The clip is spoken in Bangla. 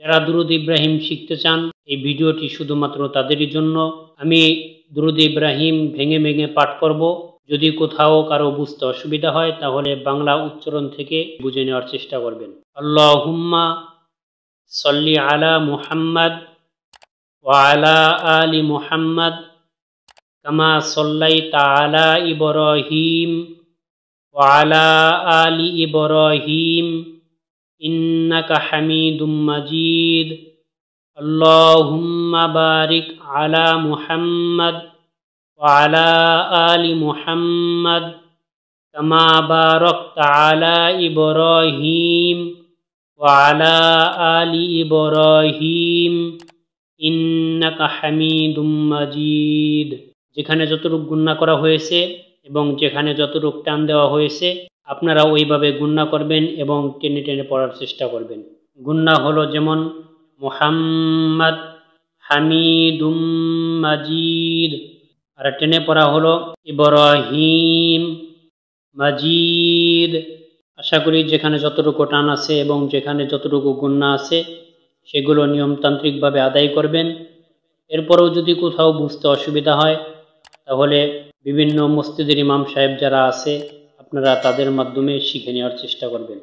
যারা দুরুদ ইব্রাহিম শিখতে চান এই ভিডিওটি শুধুমাত্র তাদেরই জন্য আমি দুরুদ ইব্রাহিম ভেঙে ভেঙে পাঠ করব যদি কোথাও কারো বুঝতে অসুবিধা হয় তাহলে বাংলা উচ্চারণ থেকে বুঝে নেওয়ার চেষ্টা করবেন আল্লাহ হুম্মা সল্লি আলা মুহাম্মদ ওয়ালা আলি মুহাম্মদ কামা সল্লাই তালা ইবরহিম ওয়ালা আলি ইবরহিম إنك حميد مجيد اللهم بارك على محمد وعلى آل محمد كما باركت على إبراهيم وعلى آل إبراهيم إنك حميد مجيد যেখানে যতটুক গুণনা করা হয়েছে এবং যেখানে যতটুক টান দেওয়া হয়েছে আপনারা ওইভাবে গুন্না করবেন এবং টেনে টেনে পড়ার চেষ্টা করবেন গুন্না হলো যেমন মোহাম্মদ হামিদুম মাজিদ আর টেনে পড়া হলো ইব্রাহিম মাজিদ আশা করি যেখানে যতটুকু টান আছে এবং যেখানে যতটুকু গুন্না আছে সেগুলো নিয়মতান্ত্রিকভাবে আদায় করবেন এরপরেও যদি কোথাও বুঝতে অসুবিধা হয় তাহলে বিভিন্ন মসজিদের ইমাম সাহেব যারা আছে আপনারা তাদের মাধ্যমে শিখে নেওয়ার চেষ্টা করবেন